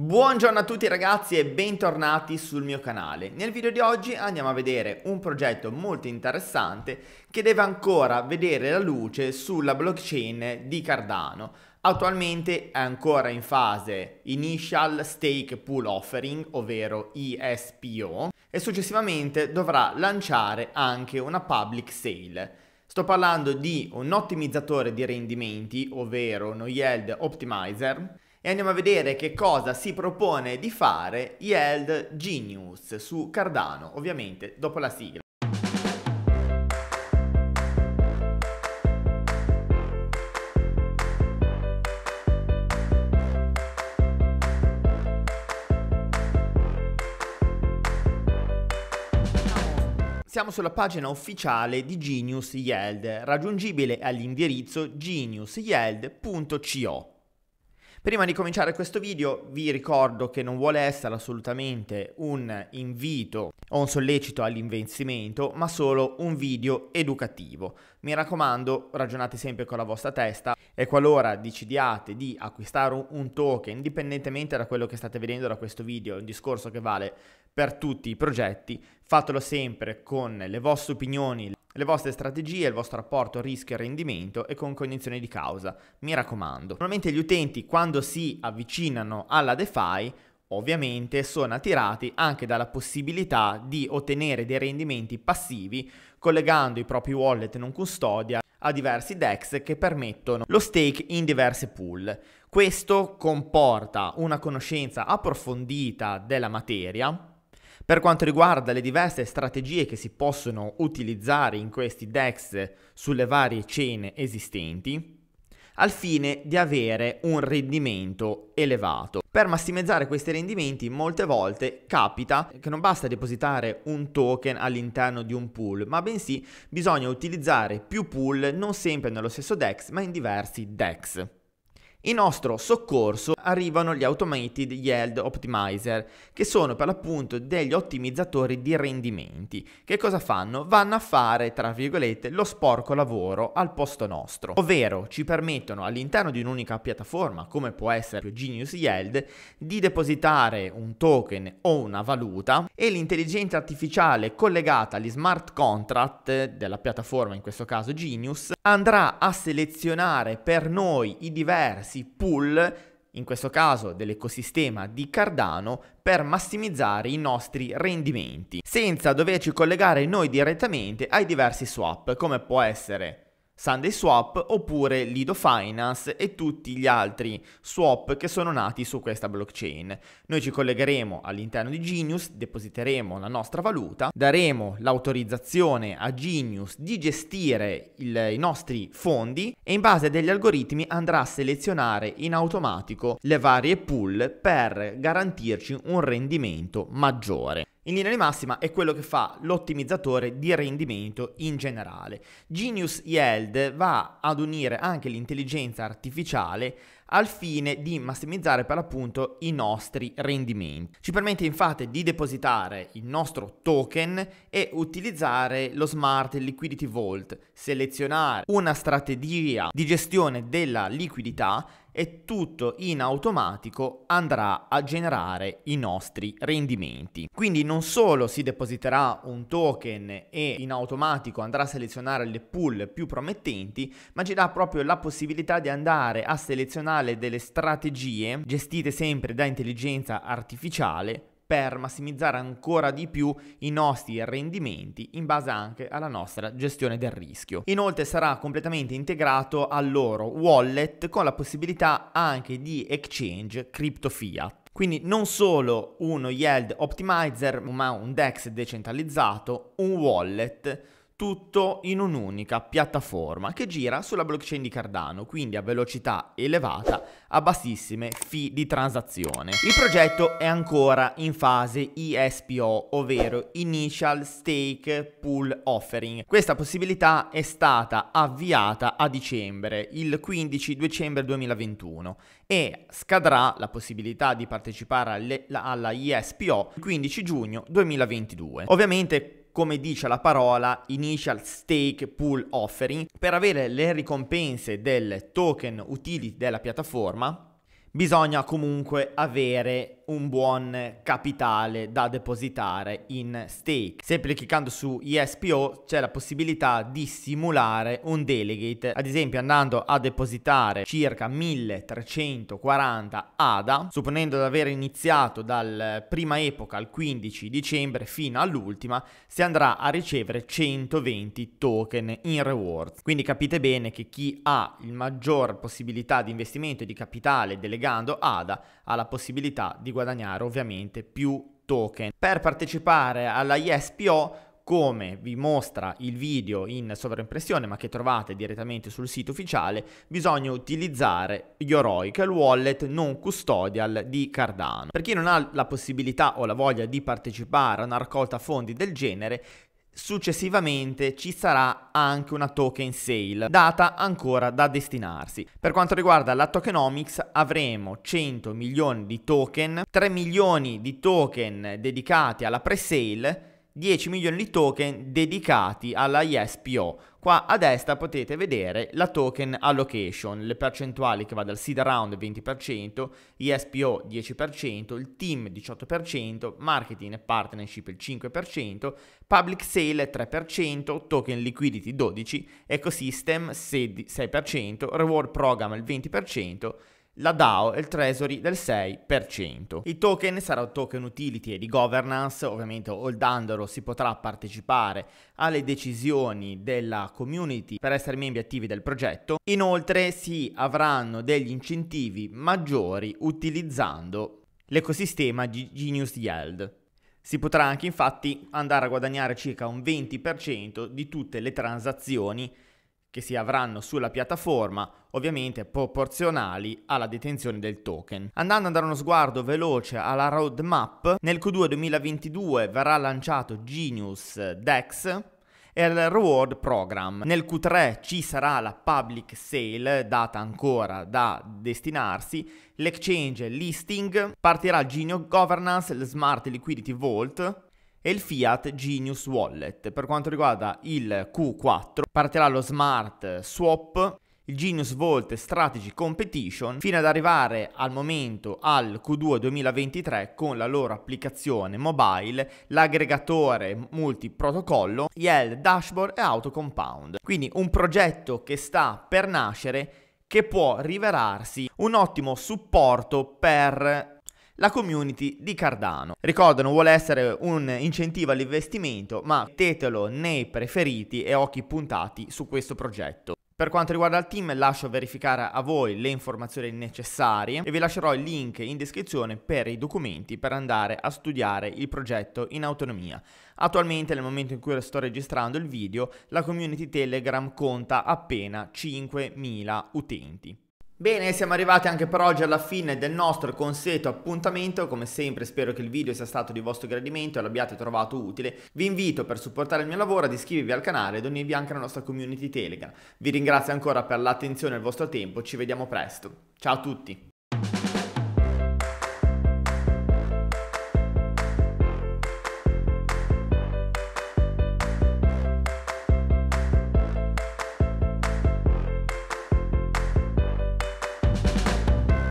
Buongiorno a tutti ragazzi e bentornati sul mio canale. Nel video di oggi andiamo a vedere un progetto molto interessante che deve ancora vedere la luce sulla blockchain di Cardano. Attualmente è ancora in fase Initial Stake Pool Offering, ovvero ISPO, e successivamente dovrà lanciare anche una public sale. Sto parlando di un ottimizzatore di rendimenti, ovvero uno Yield Optimizer, e andiamo a vedere che cosa si propone di fare Yield Genius su Cardano, ovviamente dopo la sigla. Siamo sulla pagina ufficiale di Genius Yield, raggiungibile all'indirizzo geniusyeld.co. Prima di cominciare questo video vi ricordo che non vuole essere assolutamente un invito o un sollecito all'invenzimento, ma solo un video educativo. Mi raccomando, ragionate sempre con la vostra testa e qualora decidiate di acquistare un token, indipendentemente da quello che state vedendo da questo video, è un discorso che vale per tutti i progetti, fatelo sempre con le vostre opinioni le vostre strategie, il vostro rapporto rischio e rendimento e con cognizione di causa. Mi raccomando. Normalmente gli utenti quando si avvicinano alla DeFi ovviamente sono attirati anche dalla possibilità di ottenere dei rendimenti passivi collegando i propri wallet non custodia a diversi DEX che permettono lo stake in diverse pool. Questo comporta una conoscenza approfondita della materia per quanto riguarda le diverse strategie che si possono utilizzare in questi DEX sulle varie chain esistenti, al fine di avere un rendimento elevato. Per massimizzare questi rendimenti molte volte capita che non basta depositare un token all'interno di un pool, ma bensì bisogna utilizzare più pool non sempre nello stesso DEX, ma in diversi DEX. In nostro soccorso arrivano gli Automated Yield Optimizer, che sono per l'appunto degli ottimizzatori di rendimenti. Che cosa fanno? Vanno a fare, tra virgolette, lo sporco lavoro al posto nostro, ovvero ci permettono all'interno di un'unica piattaforma, come può essere Genius Yield, di depositare un token o una valuta e l'intelligenza artificiale collegata agli smart contract della piattaforma, in questo caso Genius, andrà a selezionare per noi i diversi diversi pool, in questo caso dell'ecosistema di Cardano, per massimizzare i nostri rendimenti, senza doverci collegare noi direttamente ai diversi swap, come può essere Sunday Swap oppure Lido Finance e tutti gli altri swap che sono nati su questa blockchain. Noi ci collegheremo all'interno di Genius, depositeremo la nostra valuta, daremo l'autorizzazione a Genius di gestire il, i nostri fondi e in base agli algoritmi andrà a selezionare in automatico le varie pool per garantirci un rendimento maggiore. In linea di massima è quello che fa l'ottimizzatore di rendimento in generale. Genius Yield va ad unire anche l'intelligenza artificiale al fine di massimizzare per l'appunto i nostri rendimenti. Ci permette infatti di depositare il nostro token e utilizzare lo Smart Liquidity Vault, selezionare una strategia di gestione della liquidità e tutto in automatico andrà a generare i nostri rendimenti. Quindi non solo si depositerà un token e in automatico andrà a selezionare le pool più promettenti, ma ci dà proprio la possibilità di andare a selezionare delle strategie gestite sempre da intelligenza artificiale per massimizzare ancora di più i nostri rendimenti in base anche alla nostra gestione del rischio. Inoltre sarà completamente integrato al loro wallet con la possibilità anche di exchange crypto fiat. Quindi non solo uno yield optimizer, ma un DEX decentralizzato, un wallet tutto in un'unica piattaforma che gira sulla blockchain di Cardano, quindi a velocità elevata a bassissime fee di transazione. Il progetto è ancora in fase ISPO, ovvero Initial Stake Pool Offering. Questa possibilità è stata avviata a dicembre, il 15 dicembre 2021, e scadrà la possibilità di partecipare alle, alla ISPO il 15 giugno 2022. Ovviamente come dice la parola Initial Stake Pool Offering, per avere le ricompense del token utility della piattaforma bisogna comunque avere un buon capitale da depositare in stake. Sempre cliccando su ISPO c'è la possibilità di simulare un delegate, ad esempio andando a depositare circa 1340 ADA, supponendo di aver iniziato dal prima epoca al 15 dicembre fino all'ultima, si andrà a ricevere 120 token in rewards. Quindi capite bene che chi ha il maggior possibilità di investimento e di capitale delegando ADA ha la possibilità di guadagnare ovviamente più token. Per partecipare alla ISPO come vi mostra il video in sovraimpressione ma che trovate direttamente sul sito ufficiale, bisogna utilizzare Yoroi che è il wallet non custodial di Cardano. Per chi non ha la possibilità o la voglia di partecipare a una raccolta fondi del genere, Successivamente ci sarà anche una token sale, data ancora da destinarsi. Per quanto riguarda la tokenomics avremo 100 milioni di token, 3 milioni di token dedicati alla pre-sale 10 milioni di token dedicati alla ISPO. Qua a destra potete vedere la token allocation, le percentuali che va dal seed round 20%, ISPO 10%, il team 18%, marketing e partnership il 5%, public sale 3%, token liquidity 12%, ecosystem 6%, reward program il 20%, la DAO e il Treasury del 6%. Il token sarà un token utility e di governance, ovviamente holdandolo si potrà partecipare alle decisioni della community per essere membri attivi del progetto. Inoltre si avranno degli incentivi maggiori utilizzando l'ecosistema di Genius Yield. Si potrà anche infatti andare a guadagnare circa un 20% di tutte le transazioni che si avranno sulla piattaforma, ovviamente proporzionali alla detenzione del token. Andando a dare uno sguardo veloce alla roadmap, nel Q2 2022 verrà lanciato Genius DEX, e il Reward Program. Nel Q3 ci sarà la public sale, data ancora da destinarsi, l'exchange listing, partirà Genio Governance, il Smart Liquidity Vault, e il Fiat Genius Wallet. Per quanto riguarda il Q4 partirà lo Smart Swap il Genius Vault Strategy Competition fino ad arrivare al momento al Q2 2023 con la loro applicazione mobile, l'aggregatore multiprotocollo, IEL Dashboard e Auto Compound. Quindi un progetto che sta per nascere che può rivelarsi un ottimo supporto per la community di Cardano. Ricordo, non vuole essere un incentivo all'investimento, ma mettetelo nei preferiti e occhi puntati su questo progetto. Per quanto riguarda il team lascio verificare a voi le informazioni necessarie e vi lascerò il link in descrizione per i documenti per andare a studiare il progetto in autonomia. Attualmente nel momento in cui sto registrando il video la community Telegram conta appena 5.000 utenti. Bene, siamo arrivati anche per oggi alla fine del nostro consueto appuntamento, come sempre spero che il video sia stato di vostro gradimento e l'abbiate trovato utile. Vi invito per supportare il mio lavoro ad iscrivervi al canale ed unirvi anche alla nostra community Telegram. Vi ringrazio ancora per l'attenzione e il vostro tempo, ci vediamo presto. Ciao a tutti!